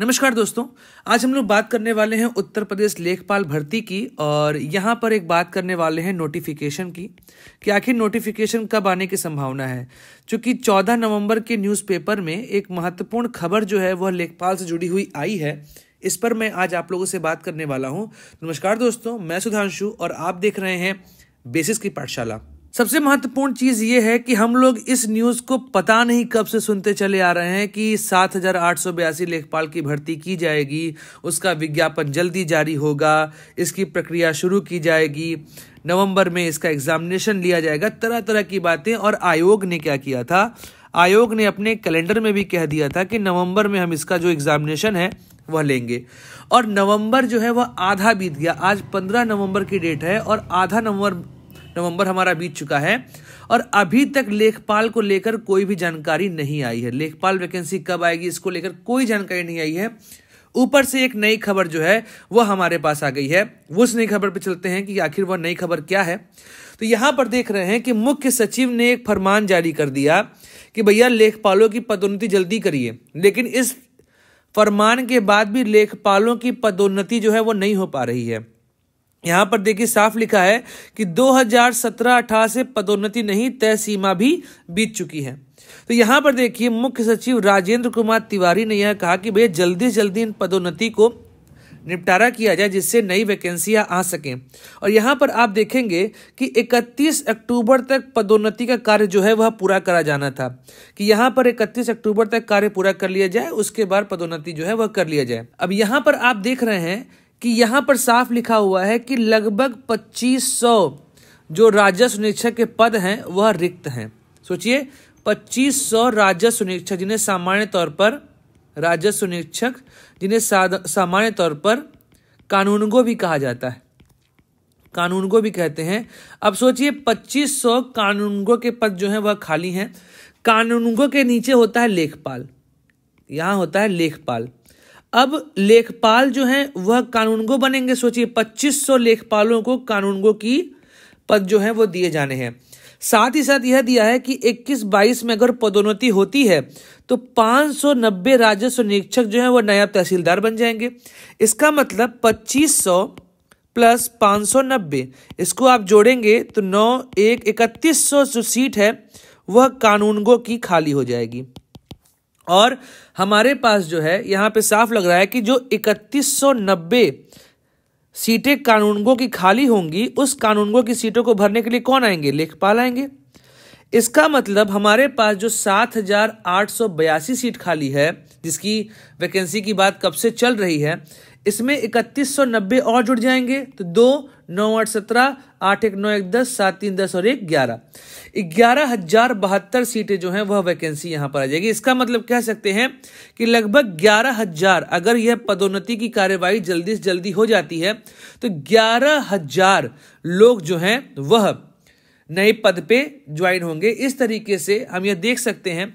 नमस्कार दोस्तों आज हम लोग बात करने वाले हैं उत्तर प्रदेश लेखपाल भर्ती की और यहाँ पर एक बात करने वाले हैं नोटिफिकेशन की कि आखिर नोटिफिकेशन कब आने की संभावना है क्योंकि 14 नवंबर के न्यूज़पेपर में एक महत्वपूर्ण खबर जो है वह लेखपाल से जुड़ी हुई आई है इस पर मैं आज आप लोगों से बात करने वाला हूँ नमस्कार दोस्तों मैं सुधांशु और आप देख रहे हैं बेसिस की पाठशाला सबसे महत्वपूर्ण चीज ये है कि हम लोग इस न्यूज को पता नहीं कब से सुनते चले आ रहे हैं कि सात हजार आठ सौ बयासी लेखपाल की भर्ती की जाएगी उसका विज्ञापन जल्दी जारी होगा इसकी प्रक्रिया शुरू की जाएगी नवंबर में इसका एग्जामिनेशन लिया जाएगा तरह तरह की बातें और आयोग ने क्या किया था आयोग ने अपने कैलेंडर में भी कह दिया था कि नवंबर में हम इसका जो एग्जामिनेशन है वह लेंगे और नवंबर जो है वह आधा बीत गया आज पंद्रह नवंबर की डेट है और आधा नवंबर नवंबर हमारा बीत चुका है और अभी तक लेखपाल को लेकर कोई भी जानकारी नहीं आई है लेखपाल वैकेंसी कब आएगी इसको लेकर कोई जानकारी नहीं आई है ऊपर से एक नई खबर जो है वह हमारे पास आ गई है उस नई खबर पर चलते हैं कि आखिर वह नई खबर क्या है तो यहां पर देख रहे हैं कि मुख्य सचिव ने एक फरमान जारी कर दिया कि भैया लेखपालों की पदोन्नति जल्दी करिए लेकिन इस फरमान के बाद भी लेखपालों की पदोन्नति जो है वो नहीं हो पा रही है यहाँ पर देखिए साफ लिखा है कि 2017-18 से पदोन्नति नहीं तय सीमा भी बीत चुकी है तो यहाँ पर देखिए मुख्य सचिव राजेंद्र कुमार तिवारी ने यह कहा कि भैया जल्दी से जल्दी इन पदोन्नति को निपटारा किया जाए जिससे नई वैकेंसियां आ सकें और यहाँ पर आप देखेंगे कि 31 अक्टूबर तक पदोन्नति का कार्य जो है वह पूरा करा जाना था कि यहाँ पर 31 अक्टूबर तक कार्य पूरा कर लिया जाए उसके बाद पदोन्नति जो है वह कर लिया जाए अब यहाँ पर आप देख रहे हैं कि यहाँ पर साफ लिखा हुआ है कि लगभग 2500 जो राजस्व निरीक्षक के पद हैं वह रिक्त हैं सोचिए 2500 राजस्व निरीक्षक जिन्हें सामान्य तौर पर राजस्व निरीक्षक जिन्हें सामान्य तौर पर कानूनगो भी कहा जाता है कानूनगो भी कहते हैं अब सोचिए 2500 कानूनगो के पद जो हैं वह खाली हैं कानूनगो के नीचे होता है लेखपाल यहाँ होता है लेखपाल अब लेखपाल जो हैं वह कानूनगो बनेंगे सोचिए 2500 लेखपालों को कानूनगो की पद जो है वो दिए जाने हैं साथ ही साथ यह दिया है कि 21-22 में अगर पदोन्नति होती है तो 590 राजस्व निरीक्षक जो है वह नया तहसीलदार बन जाएंगे इसका मतलब 2500 प्लस 590 इसको आप जोड़ेंगे तो नौ एक इकतीस सौ जो सीट है वह कानूनगो की खाली हो जाएगी और हमारे पास जो है यहाँ पे साफ लग रहा है कि जो इकतीस सीटें कानूनगो की खाली होंगी उस कानूनगो की सीटों को भरने के लिए कौन आएंगे लेखपाल आएंगे इसका मतलब हमारे पास जो सात हजार आठ सौ बयासी सीट खाली है जिसकी वैकेंसी की बात कब से चल रही है इसमें इकतीस सौ नब्बे और जुड़ जाएंगे तो दो नौ आठ सत्रह आठ एक नौ एक दस सात तीन दस और एक ग्यारह ग्यारह हजार बहत्तर सीटें जो हैं वह वैकेंसी यहाँ पर आ जाएगी इसका मतलब कह सकते हैं कि लगभग ग्यारह हजार अगर यह पदोन्नति की कार्यवाही जल्दी से जल्दी हो जाती है तो ग्यारह हजार लोग जो हैं वह नए पद पे ज्वाइन होंगे इस तरीके से हम यह देख सकते हैं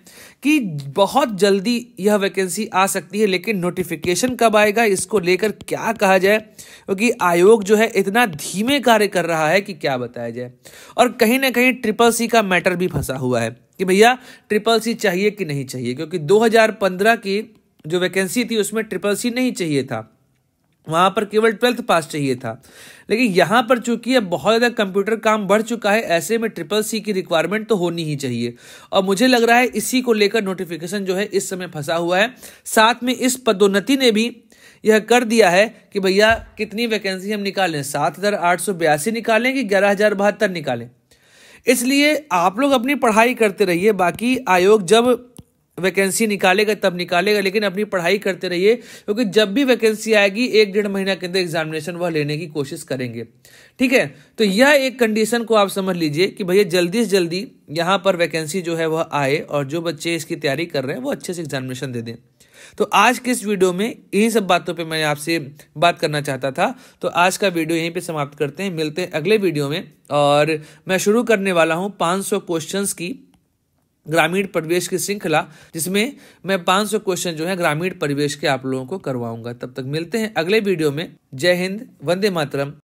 कि बहुत जल्दी यह वैकेंसी आ सकती है लेकिन नोटिफिकेशन कब आएगा इसको लेकर क्या कहा जाए क्योंकि आयोग जो है इतना धीमे कार्य कर रहा है कि क्या बताया जाए और कहीं ना कहीं ट्रिपल सी का मैटर भी फंसा हुआ है कि भैया ट्रिपल सी चाहिए कि नहीं चाहिए क्योंकि 2015 की जो वैकेंसी थी उसमें ट्रिपल सी नहीं चाहिए था वहां पर केवल ट्वेल्थ पास चाहिए था लेकिन यहां पर चूंकि अब बहुत ज़्यादा कंप्यूटर काम बढ़ चुका है ऐसे में ट्रिपल सी की रिक्वायरमेंट तो होनी ही चाहिए और मुझे लग रहा है इसी को लेकर नोटिफिकेशन जो है इस समय फंसा हुआ है साथ में इस पदोन्नति ने भी यह कर दिया है कि भैया कितनी वैकेंसी हम निकालें सात हज़ार आठ सौ बयासी निकालें कि ग्यारह हज़ार बहत्तर निकालें इसलिए आप लोग अपनी पढ़ाई करते रहिए बाकी आयोग जब वैकेंसी निकालेगा तब निकालेगा लेकिन अपनी पढ़ाई करते रहिए क्योंकि जब भी वैकेंसी आएगी एक डेढ़ महीना के अंदर एग्जामिनेशन वह लेने की कोशिश करेंगे ठीक है तो यह एक कंडीशन को आप समझ लीजिए कि भैया जल्दी से जल्दी यहाँ पर वैकेंसी जो है वह आए और जो बच्चे इसकी तैयारी कर रहे हैं वो अच्छे से एग्जामिनेशन दे दें तो आज के इस वीडियो में इन सब बातों पर मैं आपसे बात करना चाहता था तो आज का वीडियो यहीं पर समाप्त करते हैं मिलते हैं अगले वीडियो में और मैं शुरू करने वाला हूँ पाँच सौ की ग्रामीण परिवेश की श्रृंखला जिसमें मैं 500 क्वेश्चन जो है ग्रामीण परिवेश के आप लोगों को करवाऊंगा तब तक मिलते हैं अगले वीडियो में जय हिंद वंदे मातरम